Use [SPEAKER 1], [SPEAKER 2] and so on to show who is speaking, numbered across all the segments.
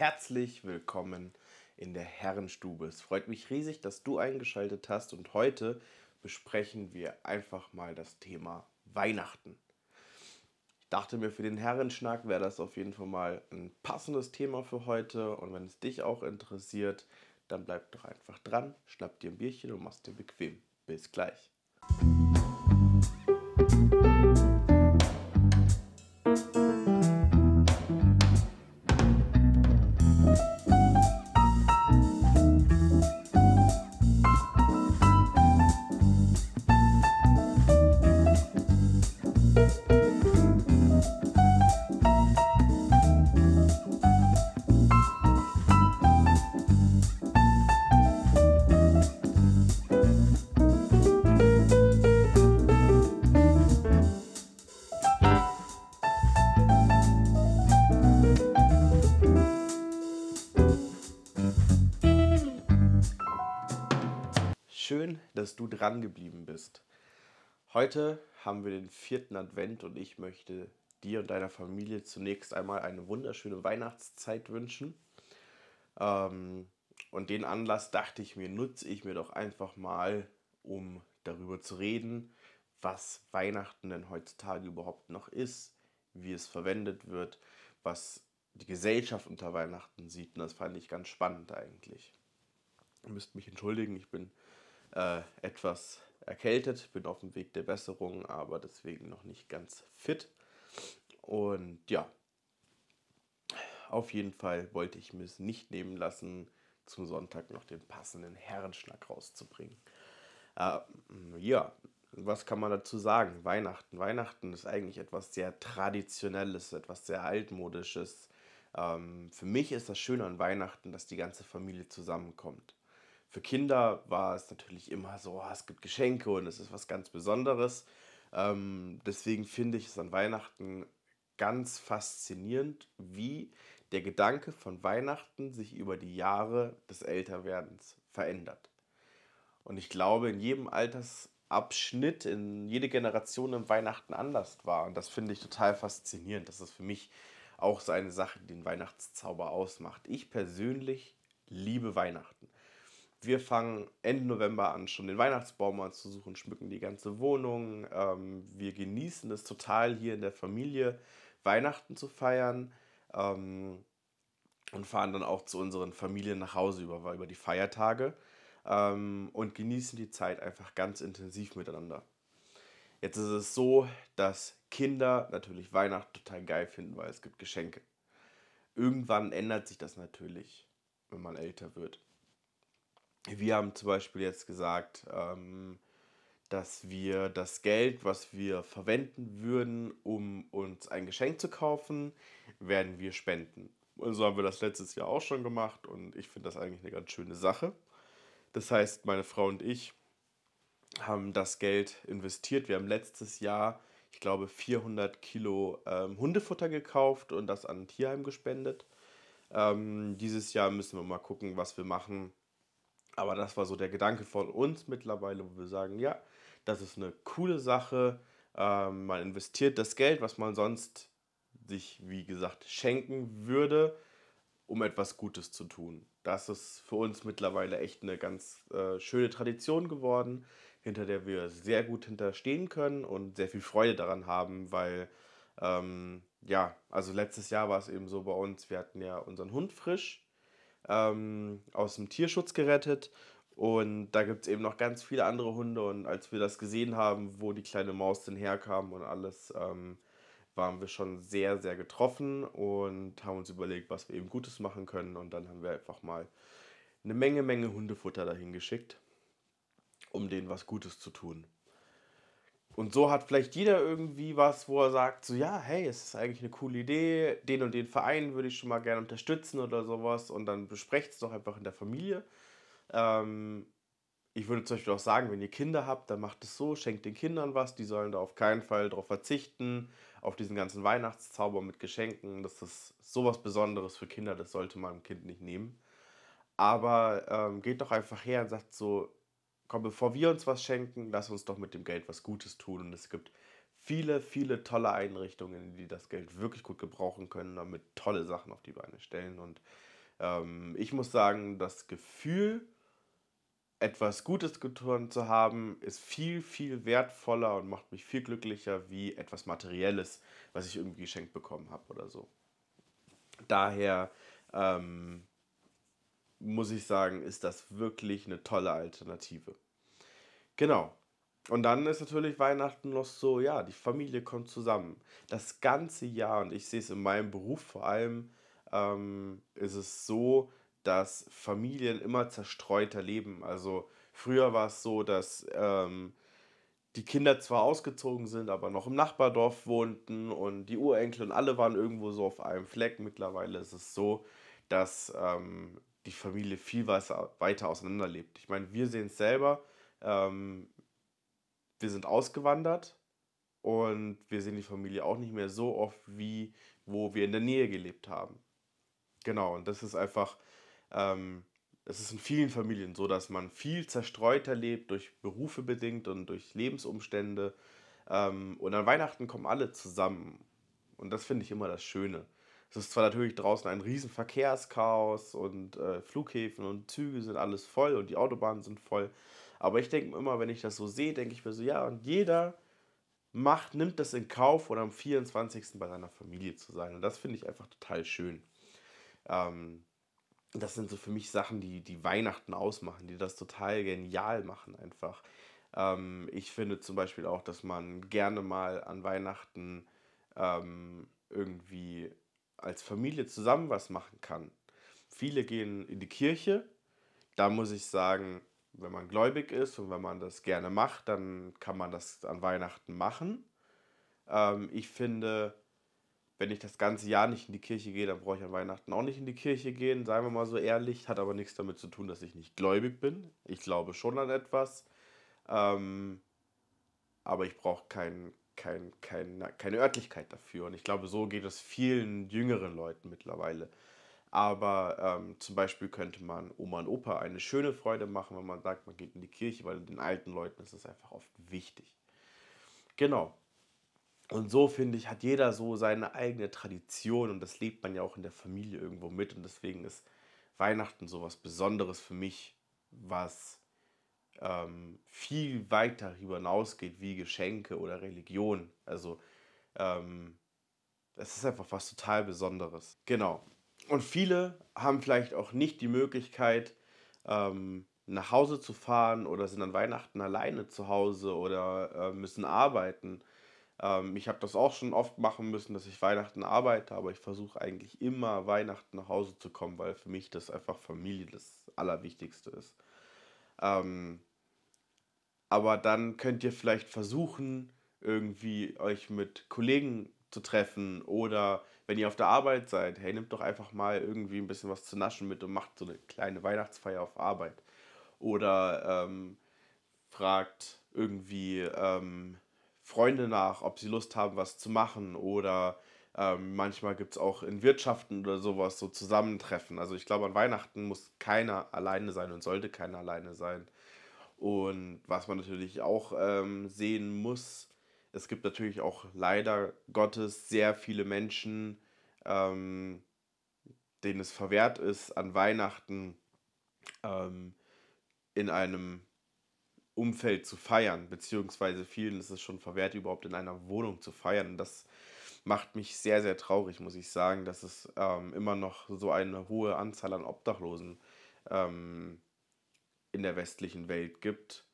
[SPEAKER 1] herzlich willkommen in der Herrenstube. Es freut mich riesig, dass du eingeschaltet hast und heute besprechen wir einfach mal das Thema Weihnachten. Ich dachte mir, für den Herrenschnack wäre das auf jeden Fall mal ein passendes Thema für heute und wenn es dich auch interessiert, dann bleib doch einfach dran, schnapp dir ein Bierchen und mach's dir bequem. Bis gleich. du dran geblieben bist. Heute haben wir den vierten Advent und ich möchte dir und deiner Familie zunächst einmal eine wunderschöne Weihnachtszeit wünschen. Ähm, und den Anlass dachte ich mir, nutze ich mir doch einfach mal, um darüber zu reden, was Weihnachten denn heutzutage überhaupt noch ist, wie es verwendet wird, was die Gesellschaft unter Weihnachten sieht. Und das fand ich ganz spannend eigentlich. Ihr müsst mich entschuldigen, ich bin äh, etwas erkältet, bin auf dem Weg der Besserung, aber deswegen noch nicht ganz fit. Und ja, auf jeden Fall wollte ich mir es nicht nehmen lassen, zum Sonntag noch den passenden Herrenschnack rauszubringen. Äh, ja, was kann man dazu sagen? Weihnachten. Weihnachten ist eigentlich etwas sehr Traditionelles, etwas sehr Altmodisches. Ähm, für mich ist das Schöne an Weihnachten, dass die ganze Familie zusammenkommt. Für Kinder war es natürlich immer so, ah, es gibt Geschenke und es ist was ganz Besonderes. Ähm, deswegen finde ich es an Weihnachten ganz faszinierend, wie der Gedanke von Weihnachten sich über die Jahre des Älterwerdens verändert. Und ich glaube, in jedem Altersabschnitt, in jede Generation im Weihnachten anders war. Und das finde ich total faszinierend. Das ist für mich auch so eine Sache, die den Weihnachtszauber ausmacht. Ich persönlich liebe Weihnachten. Wir fangen Ende November an, schon den Weihnachtsbaum anzusuchen, schmücken die ganze Wohnung. Ähm, wir genießen es total hier in der Familie, Weihnachten zu feiern ähm, und fahren dann auch zu unseren Familien nach Hause über, über die Feiertage ähm, und genießen die Zeit einfach ganz intensiv miteinander. Jetzt ist es so, dass Kinder natürlich Weihnachten total geil finden, weil es gibt Geschenke. Irgendwann ändert sich das natürlich, wenn man älter wird. Wir haben zum Beispiel jetzt gesagt, ähm, dass wir das Geld, was wir verwenden würden, um uns ein Geschenk zu kaufen, werden wir spenden. Und so haben wir das letztes Jahr auch schon gemacht und ich finde das eigentlich eine ganz schöne Sache. Das heißt, meine Frau und ich haben das Geld investiert. Wir haben letztes Jahr, ich glaube, 400 Kilo ähm, Hundefutter gekauft und das an ein Tierheim gespendet. Ähm, dieses Jahr müssen wir mal gucken, was wir machen, aber das war so der Gedanke von uns mittlerweile, wo wir sagen, ja, das ist eine coole Sache. Ähm, man investiert das Geld, was man sonst sich, wie gesagt, schenken würde, um etwas Gutes zu tun. Das ist für uns mittlerweile echt eine ganz äh, schöne Tradition geworden, hinter der wir sehr gut hinterstehen können und sehr viel Freude daran haben, weil ähm, ja, also letztes Jahr war es eben so bei uns, wir hatten ja unseren Hund frisch ähm, aus dem Tierschutz gerettet. Und da gibt es eben noch ganz viele andere Hunde. Und als wir das gesehen haben, wo die kleine Maus denn herkam und alles, ähm, waren wir schon sehr, sehr getroffen und haben uns überlegt, was wir eben Gutes machen können. Und dann haben wir einfach mal eine Menge, Menge Hundefutter dahin geschickt, um denen was Gutes zu tun. Und so hat vielleicht jeder irgendwie was, wo er sagt, so ja, hey, es ist eigentlich eine coole Idee, den und den Verein würde ich schon mal gerne unterstützen oder sowas und dann besprecht es doch einfach in der Familie. Ähm, ich würde zum Beispiel auch sagen, wenn ihr Kinder habt, dann macht es so, schenkt den Kindern was, die sollen da auf keinen Fall darauf verzichten, auf diesen ganzen Weihnachtszauber mit Geschenken. Das ist sowas Besonderes für Kinder, das sollte man einem Kind nicht nehmen. Aber ähm, geht doch einfach her und sagt so, komm, bevor wir uns was schenken, lass uns doch mit dem Geld was Gutes tun. Und es gibt viele, viele tolle Einrichtungen, die das Geld wirklich gut gebrauchen können, damit tolle Sachen auf die Beine stellen. Und ähm, ich muss sagen, das Gefühl, etwas Gutes getan zu haben, ist viel, viel wertvoller und macht mich viel glücklicher wie etwas Materielles, was ich irgendwie geschenkt bekommen habe oder so. Daher ähm, muss ich sagen, ist das wirklich eine tolle Alternative. Genau. Und dann ist natürlich Weihnachten noch so, ja, die Familie kommt zusammen. Das ganze Jahr, und ich sehe es in meinem Beruf vor allem, ähm, ist es so, dass Familien immer zerstreuter leben. Also früher war es so, dass ähm, die Kinder zwar ausgezogen sind, aber noch im Nachbardorf wohnten und die Urenkel und alle waren irgendwo so auf einem Fleck. Mittlerweile ist es so, dass ähm, die Familie viel weiter auseinanderlebt. Ich meine, wir sehen es selber. Ähm, wir sind ausgewandert und wir sehen die Familie auch nicht mehr so oft, wie wo wir in der Nähe gelebt haben. Genau, und das ist einfach, ähm, es ist in vielen Familien so, dass man viel zerstreuter lebt, durch Berufe bedingt und durch Lebensumstände. Ähm, und an Weihnachten kommen alle zusammen. Und das finde ich immer das Schöne. Es ist zwar natürlich draußen ein riesen Verkehrschaos und äh, Flughäfen und Züge sind alles voll und die Autobahnen sind voll, aber ich denke mir immer, wenn ich das so sehe, denke ich mir so, ja, und jeder macht, nimmt das in Kauf oder am 24. bei seiner Familie zu sein. Und das finde ich einfach total schön. Ähm, das sind so für mich Sachen, die, die Weihnachten ausmachen, die das total genial machen einfach. Ähm, ich finde zum Beispiel auch, dass man gerne mal an Weihnachten ähm, irgendwie als Familie zusammen was machen kann. Viele gehen in die Kirche. Da muss ich sagen, wenn man gläubig ist und wenn man das gerne macht, dann kann man das an Weihnachten machen. Ähm, ich finde, wenn ich das ganze Jahr nicht in die Kirche gehe, dann brauche ich an Weihnachten auch nicht in die Kirche gehen, seien wir mal so ehrlich. Hat aber nichts damit zu tun, dass ich nicht gläubig bin. Ich glaube schon an etwas. Ähm, aber ich brauche kein, kein, kein, keine Örtlichkeit dafür. Und ich glaube, so geht es vielen jüngeren Leuten mittlerweile. Aber ähm, zum Beispiel könnte man Oma und Opa eine schöne Freude machen, wenn man sagt, man geht in die Kirche, weil den alten Leuten ist es einfach oft wichtig. Genau. Und so finde ich, hat jeder so seine eigene Tradition und das lebt man ja auch in der Familie irgendwo mit. Und deswegen ist Weihnachten so was Besonderes für mich, was ähm, viel weit darüber hinausgeht wie Geschenke oder Religion. Also ähm, es ist einfach was total Besonderes. Genau. Und viele haben vielleicht auch nicht die Möglichkeit, ähm, nach Hause zu fahren oder sind an Weihnachten alleine zu Hause oder äh, müssen arbeiten. Ähm, ich habe das auch schon oft machen müssen, dass ich Weihnachten arbeite, aber ich versuche eigentlich immer Weihnachten nach Hause zu kommen, weil für mich das einfach Familie das Allerwichtigste ist. Ähm, aber dann könnt ihr vielleicht versuchen, irgendwie euch mit Kollegen zu treffen oder wenn ihr auf der Arbeit seid, hey, nehmt doch einfach mal irgendwie ein bisschen was zu naschen mit und macht so eine kleine Weihnachtsfeier auf Arbeit. Oder ähm, fragt irgendwie ähm, Freunde nach, ob sie Lust haben, was zu machen. Oder ähm, manchmal gibt es auch in Wirtschaften oder sowas so Zusammentreffen. Also ich glaube, an Weihnachten muss keiner alleine sein und sollte keiner alleine sein. Und was man natürlich auch ähm, sehen muss, es gibt natürlich auch leider Gottes sehr viele Menschen, ähm, denen es verwehrt ist, an Weihnachten ähm, in einem Umfeld zu feiern, beziehungsweise vielen ist es schon verwehrt, überhaupt in einer Wohnung zu feiern. das macht mich sehr, sehr traurig, muss ich sagen, dass es ähm, immer noch so eine hohe Anzahl an Obdachlosen ähm, in der westlichen Welt gibt.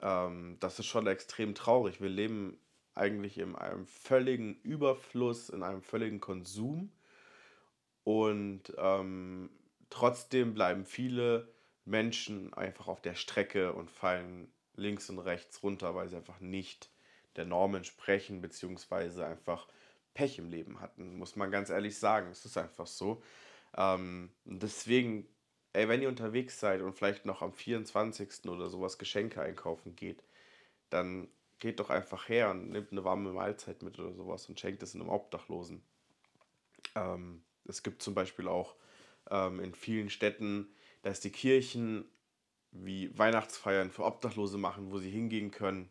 [SPEAKER 1] Ähm, das ist schon extrem traurig. Wir leben eigentlich in einem völligen Überfluss, in einem völligen Konsum. Und ähm, trotzdem bleiben viele Menschen einfach auf der Strecke und fallen links und rechts runter, weil sie einfach nicht der Norm entsprechen, beziehungsweise einfach Pech im Leben hatten, muss man ganz ehrlich sagen. Es ist einfach so. Ähm, deswegen ey, wenn ihr unterwegs seid und vielleicht noch am 24. oder sowas Geschenke einkaufen geht, dann geht doch einfach her und nehmt eine warme Mahlzeit mit oder sowas und schenkt es einem Obdachlosen. Ähm, es gibt zum Beispiel auch ähm, in vielen Städten, dass die Kirchen wie Weihnachtsfeiern für Obdachlose machen, wo sie hingehen können,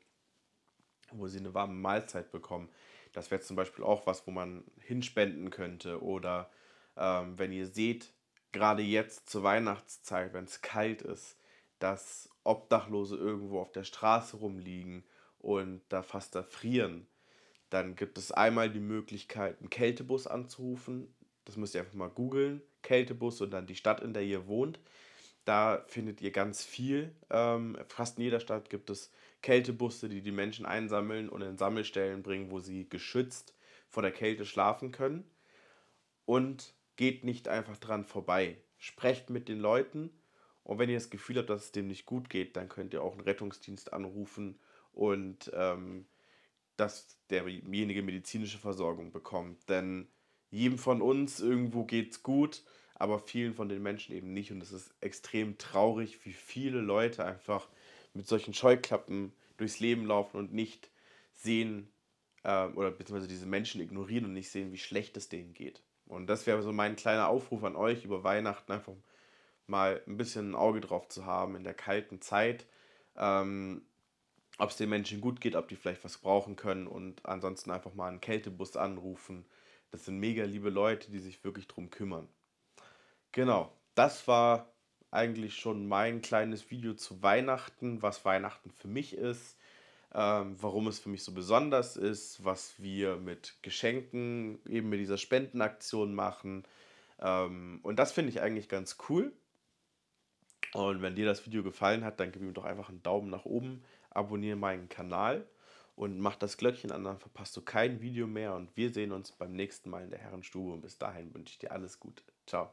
[SPEAKER 1] wo sie eine warme Mahlzeit bekommen. Das wäre zum Beispiel auch was, wo man hinspenden könnte. Oder ähm, wenn ihr seht, gerade jetzt zur Weihnachtszeit, wenn es kalt ist, dass Obdachlose irgendwo auf der Straße rumliegen und da fast erfrieren, dann gibt es einmal die Möglichkeit, einen Kältebus anzurufen. Das müsst ihr einfach mal googeln. Kältebus und dann die Stadt, in der ihr wohnt. Da findet ihr ganz viel. Ähm, fast in jeder Stadt gibt es Kältebusse, die die Menschen einsammeln und in Sammelstellen bringen, wo sie geschützt vor der Kälte schlafen können. Und geht nicht einfach dran vorbei. Sprecht mit den Leuten und wenn ihr das Gefühl habt, dass es dem nicht gut geht, dann könnt ihr auch einen Rettungsdienst anrufen und ähm, dass derjenige medizinische Versorgung bekommt. Denn jedem von uns irgendwo geht's gut, aber vielen von den Menschen eben nicht. Und es ist extrem traurig, wie viele Leute einfach mit solchen Scheuklappen durchs Leben laufen und nicht sehen äh, oder beziehungsweise diese Menschen ignorieren und nicht sehen, wie schlecht es denen geht. Und das wäre so mein kleiner Aufruf an euch, über Weihnachten einfach mal ein bisschen ein Auge drauf zu haben in der kalten Zeit. Ähm, ob es den Menschen gut geht, ob die vielleicht was brauchen können und ansonsten einfach mal einen Kältebus anrufen. Das sind mega liebe Leute, die sich wirklich drum kümmern. Genau, das war eigentlich schon mein kleines Video zu Weihnachten, was Weihnachten für mich ist ähm, warum es für mich so besonders ist, was wir mit Geschenken, eben mit dieser Spendenaktion machen. Ähm, und das finde ich eigentlich ganz cool. Und wenn dir das Video gefallen hat, dann gib ihm doch einfach einen Daumen nach oben, abonniere meinen Kanal und mach das Glöckchen an, dann verpasst du kein Video mehr. Und wir sehen uns beim nächsten Mal in der Herrenstube. Und bis dahin wünsche ich dir alles Gute. Ciao.